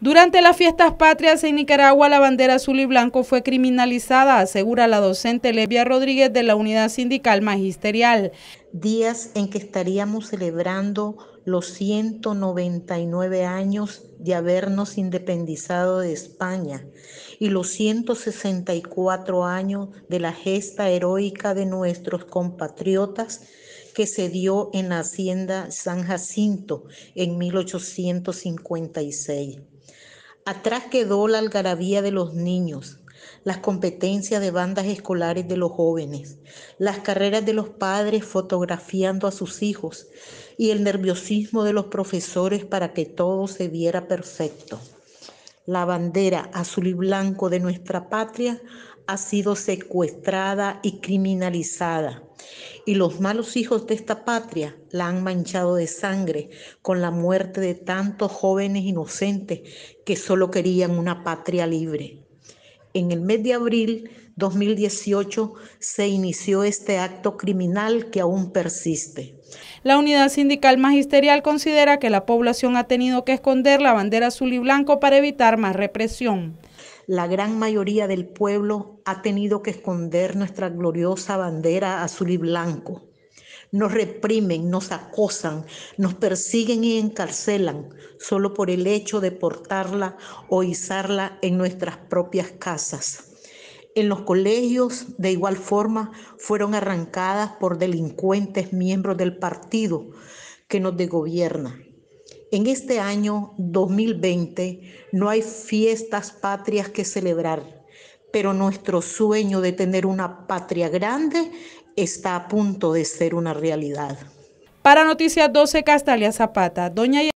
Durante las fiestas patrias en Nicaragua, la bandera azul y blanco fue criminalizada, asegura la docente Levia Rodríguez de la Unidad Sindical Magisterial. Días en que estaríamos celebrando los 199 años de habernos independizado de España y los 164 años de la gesta heroica de nuestros compatriotas que se dio en la hacienda San Jacinto en 1856. Atrás quedó la algarabía de los niños, las competencias de bandas escolares de los jóvenes, las carreras de los padres fotografiando a sus hijos y el nerviosismo de los profesores para que todo se viera perfecto. La bandera azul y blanco de nuestra patria ha sido secuestrada y criminalizada. Y los malos hijos de esta patria la han manchado de sangre con la muerte de tantos jóvenes inocentes que solo querían una patria libre. En el mes de abril 2018 se inició este acto criminal que aún persiste. La unidad sindical magisterial considera que la población ha tenido que esconder la bandera azul y blanco para evitar más represión. La gran mayoría del pueblo ha tenido que esconder nuestra gloriosa bandera azul y blanco nos reprimen, nos acosan, nos persiguen y encarcelan solo por el hecho de portarla o izarla en nuestras propias casas. En los colegios, de igual forma, fueron arrancadas por delincuentes miembros del partido que nos gobierna. En este año 2020 no hay fiestas patrias que celebrar, pero nuestro sueño de tener una patria grande está a punto de ser una realidad. Para Noticias 12, Castalia Zapata, doña